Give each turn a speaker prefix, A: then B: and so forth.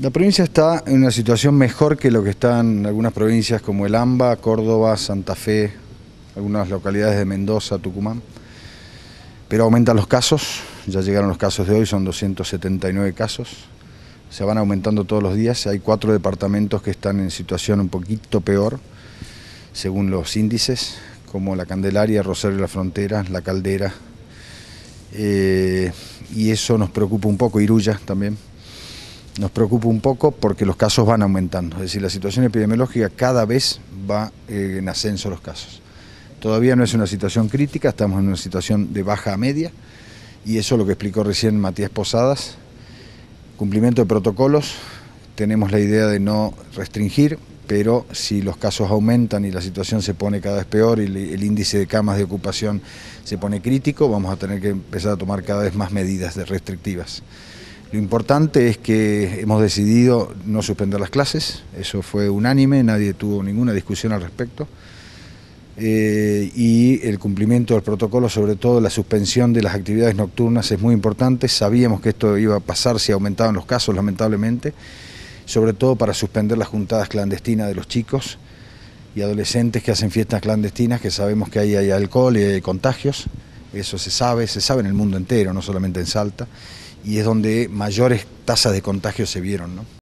A: La provincia está en una situación mejor que lo que están algunas provincias como el AMBA, Córdoba, Santa Fe, algunas localidades de Mendoza, Tucumán. Pero aumentan los casos, ya llegaron los casos de hoy, son 279 casos. Se van aumentando todos los días, hay cuatro departamentos que están en situación un poquito peor, según los índices, como La Candelaria, Rosario de la Frontera, La Caldera. Eh, y eso nos preocupa un poco, Iruya también nos preocupa un poco porque los casos van aumentando, es decir, la situación epidemiológica cada vez va eh, en ascenso los casos. Todavía no es una situación crítica, estamos en una situación de baja a media y eso lo que explicó recién Matías Posadas, cumplimiento de protocolos, tenemos la idea de no restringir, pero si los casos aumentan y la situación se pone cada vez peor y el índice de camas de ocupación se pone crítico, vamos a tener que empezar a tomar cada vez más medidas restrictivas. Lo importante es que hemos decidido no suspender las clases, eso fue unánime, nadie tuvo ninguna discusión al respecto. Eh, y el cumplimiento del protocolo, sobre todo la suspensión de las actividades nocturnas es muy importante. Sabíamos que esto iba a pasar si aumentaban los casos, lamentablemente, sobre todo para suspender las juntadas clandestinas de los chicos y adolescentes que hacen fiestas clandestinas, que sabemos que ahí hay alcohol y hay contagios. Eso se sabe, se sabe en el mundo entero, no solamente en Salta y es donde mayores tasas de contagio se vieron. ¿no?